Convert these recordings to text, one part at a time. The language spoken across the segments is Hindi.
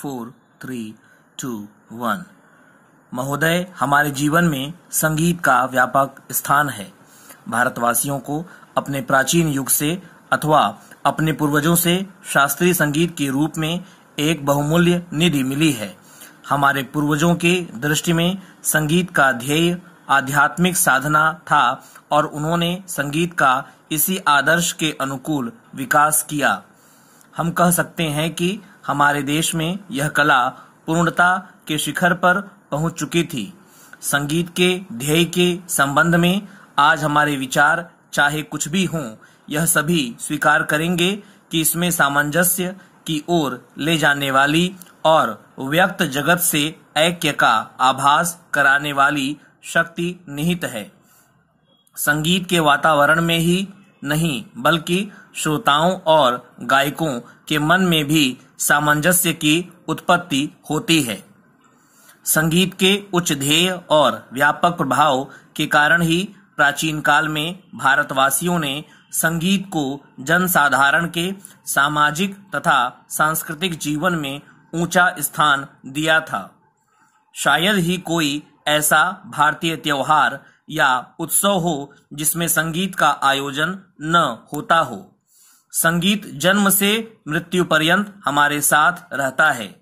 फोर थ्री टू वन महोदय हमारे जीवन में संगीत का व्यापक स्थान है भारतवासियों को अपने प्राचीन युग से अथवा अपने पूर्वजों से शास्त्रीय संगीत के रूप में एक बहुमूल्य निधि मिली है हमारे पूर्वजों के दृष्टि में संगीत का ध्येय आध्यात्मिक साधना था और उन्होंने संगीत का इसी आदर्श के अनुकूल विकास किया हम कह सकते हैं कि हमारे देश में यह कला पूर्णता के शिखर पर पहुंच चुकी थी संगीत के ध्येय के संबंध में आज हमारे विचार चाहे कुछ भी हों यह सभी स्वीकार करेंगे कि इसमें सामंजस्य की ओर ले जाने वाली और व्यक्त जगत से ऐक्य का आभास कराने वाली शक्ति निहित है संगीत के वातावरण में ही नहीं बल्कि श्रोताओं और गायकों के मन में भी सामंजस्य की उत्पत्ति होती है संगीत के उच्च ध्येय और व्यापक प्रभाव के कारण ही प्राचीन काल में भारतवासियों ने संगीत को जनसाधारण के सामाजिक तथा सांस्कृतिक जीवन में ऊंचा स्थान दिया था शायद ही कोई ऐसा भारतीय त्यौहार या उत्सव हो जिसमें संगीत का आयोजन न होता हो संगीत जन्म से मृत्यु पर्यंत हमारे साथ रहता है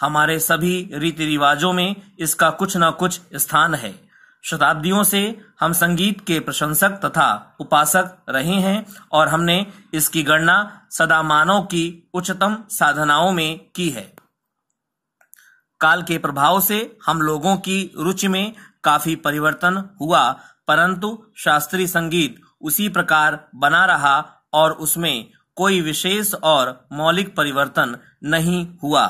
हमारे सभी रीति रिवाजों में इसका कुछ न कुछ स्थान है शताब्दियों से हम संगीत के प्रशंसक तथा उपासक रहे हैं और हमने इसकी गणना सदा मानव की उच्चतम साधनाओं में की है काल के प्रभाव से हम लोगों की रुचि में काफी परिवर्तन हुआ परंतु शास्त्रीय संगीत उसी प्रकार बना रहा और उसमें कोई विशेष और मौलिक परिवर्तन नहीं हुआ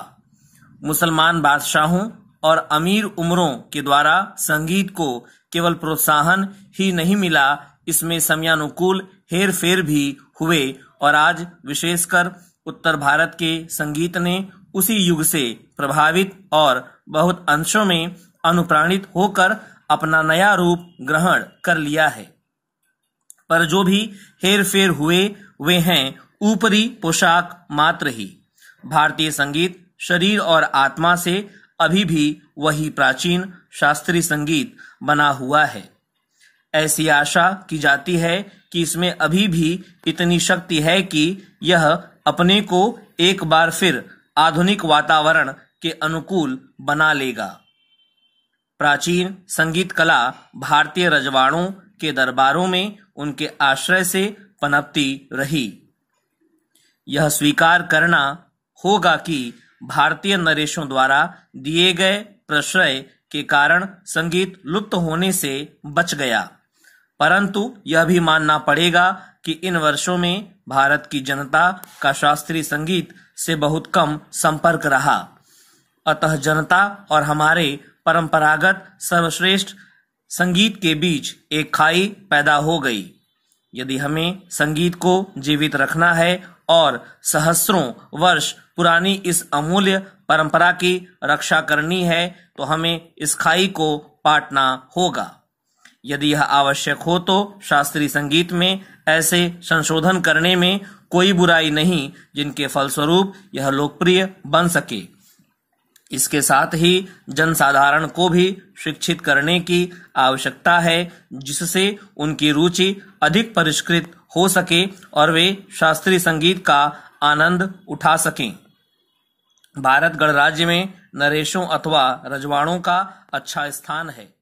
मुसलमान बादशाहों और अमीर उम्रों के द्वारा संगीत को केवल प्रोत्साहन ही नहीं मिला इसमें समयानुकूल हेर फेर भी हुए और आज विशेषकर उत्तर भारत के संगीत ने उसी युग से प्रभावित और बहुत अंशों में अनुप्राणित होकर अपना नया रूप ग्रहण कर लिया है पर जो भी हेर फेर हुए वे हैं ऊपरी पोशाक मात्र ही भारतीय संगीत शरीर और आत्मा से अभी भी वही प्राचीन शास्त्रीय संगीत बना हुआ है ऐसी आशा की जाती है कि इसमें अभी भी इतनी शक्ति है कि यह अपने को एक बार फिर आधुनिक वातावरण के अनुकूल बना लेगा प्राचीन संगीत कला भारतीय रजवाड़ों के दरबारों में उनके आश्रय से पनपती रही यह स्वीकार करना होगा कि भारतीय नरेशों द्वारा दिए गए प्रश्रय के कारण संगीत लुप्त होने से बच गया परंतु यह भी मानना पड़ेगा कि इन वर्षों में भारत की जनता का शास्त्रीय संगीत से बहुत कम संपर्क रहा अतः जनता और हमारे परंपरागत सर्वश्रेष्ठ संगीत के बीच एक खाई पैदा हो गई यदि हमें संगीत को जीवित रखना है और सहस्रों वर्ष पुरानी इस अमूल्य परंपरा की रक्षा करनी है तो हमें इस खाई को पाटना होगा यदि यह आवश्यक हो तो शास्त्रीय संगीत में ऐसे संशोधन करने में कोई बुराई नहीं जिनके फलस्वरूप यह लोकप्रिय बन सके इसके साथ ही जनसाधारण को भी शिक्षित करने की आवश्यकता है जिससे उनकी रुचि अधिक परिष्कृत हो सके और वे शास्त्रीय संगीत का आनंद उठा सकें भारत गणराज्य में नरेशों अथवा रजवाड़ों का अच्छा स्थान है